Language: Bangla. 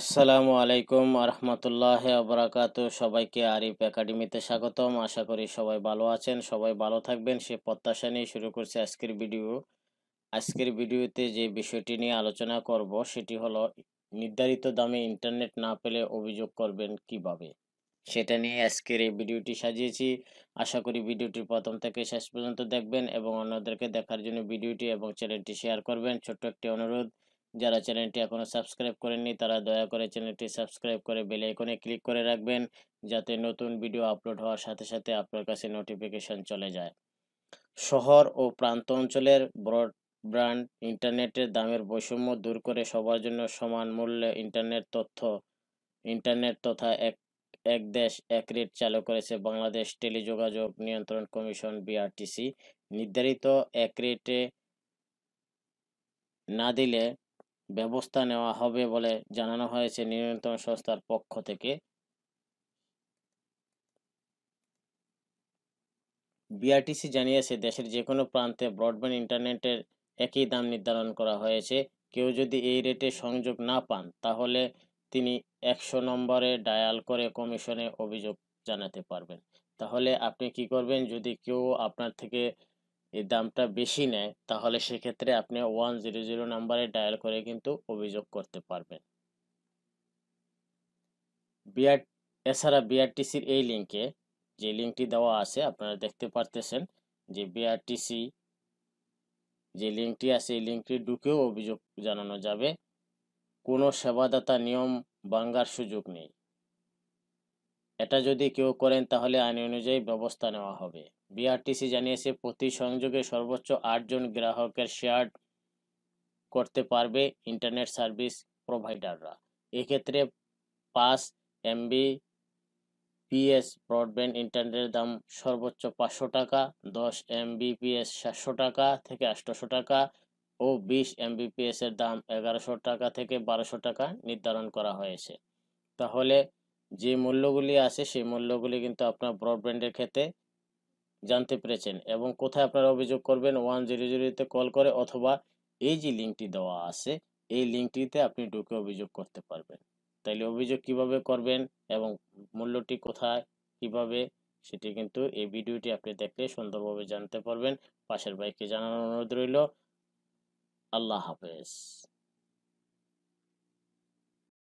আসসালামু আলাইকুম আরহামতুল্লাহ আবরাকাত সবাইকে আরিফ একাডেমিতে স্বাগতম আশা করি সবাই ভালো আছেন সবাই ভালো থাকবেন সে প্রত্যাশা নিয়ে শুরু করছে আজকের ভিডিও আজকের ভিডিওতে যে বিষয়টি নিয়ে আলোচনা করব সেটি হলো নির্ধারিত দামে ইন্টারনেট না পেলে অভিযোগ করবেন কিভাবে সেটা নিয়ে আজকের এই ভিডিওটি সাজিয়েছি আশা করি ভিডিওটি প্রথম থেকে শেষ পর্যন্ত দেখবেন এবং অন্যদেরকে দেখার জন্য ভিডিওটি এবং চ্যানেলটি শেয়ার করবেন ছোট্ট একটি অনুরোধ যারা চ্যানেলটি এখনও সাবস্ক্রাইব করেননি তারা দয়া করে চ্যানেলটি সাবস্ক্রাইব করে বেল আইকনে ক্লিক করে রাখবেন যাতে নতুন ভিডিও আপলোড হওয়ার সাথে সাথে আপনার কাছে নোটিফিকেশন চলে যায় শহর ও প্রান্ত অঞ্চলের ব্রডব্যান্ড ইন্টারনেটের দামের বৈষম্য দূর করে সবার জন্য সমান মূল্যে ইন্টারনেট তথ্য ইন্টারনেট তথা এক এক দেশ এক রেট চালু করেছে বাংলাদেশ টেলিযোগাযোগ নিয়ন্ত্রণ কমিশন বিআরটিসি নির্ধারিত এক রেটে না দিলে ব্যবস্থা নেওয়া হবে বলে জানানো হয়েছে নিয়ন্ত্রণ সংস্থার পক্ষ থেকে বিআরটিসি জানিয়েছে দেশের যে কোনো প্রান্তে ব্রডব্যান্ড ইন্টারনেটের একই দাম নির্ধারণ করা হয়েছে কেউ যদি এই রেটে সংযোগ না পান তাহলে তিনি একশো নম্বরে ডায়াল করে কমিশনে অভিযোগ জানাতে পারবেন তাহলে আপনি কি করবেন যদি কেউ আপনার থেকে এই দামটা বেশি নেয় তাহলে সেক্ষেত্রে আপনি ওয়ান জিরো জিরো নাম্বারে ডায়াল করে কিন্তু অভিযোগ করতে পারবেন বিআর এছাড়া বিআরটিসির এই লিঙ্কে যে লিঙ্কটি দেওয়া আছে আপনারা দেখতে পারতেছেন যে বিআরটিসি যে লিঙ্কটি আছে এই লিঙ্কটি ঢুকেও অভিযোগ জানানো যাবে কোনো সেবাদাতা নিয়ম ভাঙ্গার সুযোগ নেই এটা যদি কেউ করেন তাহলে আইন অনুযায়ী ব্যবস্থা নেওয়া হবে বিআরটিসি জানিয়েছে প্রতি সংযোগে সর্বোচ্চ আটজন গ্রাহকের শেয়ার করতে পারবে ইন্টারনেট সার্ভিস প্রোভাইডাররা এক্ষেত্রে পাঁচ এমবি পিএস ব্রডব্যান্ড ইন্টারনেটের দাম সর্বোচ্চ পাঁচশো টাকা দশ এমবিপিএস সাতশো টাকা থেকে আটশোশো টাকা ও বিশ এমবিপিএস এর দাম এগারোশো টাকা থেকে বারোশো টাকা নির্ধারণ করা হয়েছে তাহলে যে মূল্যগুলি আছে সেই মূল্যগুলি কিন্তু আপনার ব্রডব্যান্ডের ক্ষেত্রে জানতে পেরেছেন এবং কোথায় আপনারা অভিযোগ করবেন ওয়ান জিরো জিরোতে কল করে অথবা এই যে লিঙ্কটি দেওয়া আছে এই লিঙ্কটিতে আপনি ঢুকে অভিযোগ করতে পারবেন তাইলে অভিযোগ কিভাবে করবেন এবং মূল্যটি কোথায় কিভাবে সেটি কিন্তু এই ভিডিওটি আপনি দেখলে সুন্দরভাবে জানতে পারবেন পাশের বাইককে জানানোর অনুরোধ রইল আল্লাহ হাফেজ